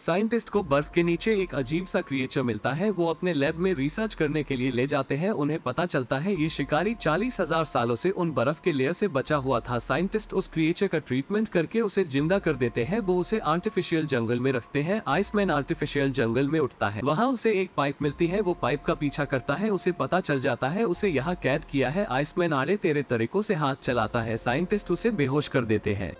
scientist को बर्फ के नीचे एक अजीब सा क्रिएचर मिलता है वो अपने लैब में रिसर्च करने के लिए ले जाते हैं उन्हें पता चलता है ये शिकारी चालीस हजार सालों से उन बर्फ के लेयर से बचा हुआ था साइंटिस्ट उस क्रिएचर का ट्रीटमेंट करके उसे जिंदा कर देते हैं वो उसे आर्टिफिशियल जंगल में रखते हैं आइसमैन आर्टिफिशियल जंगल में उठता है वहाँ उसे एक पाइप मिलती है वो पाइप का पीछा करता है उसे पता चल जाता है उसे यहाँ कैद किया है आइसमैन आड़े तेरे तरीकों से हाथ चलाता है साइंटिस्ट उसे बेहोश कर देते हैं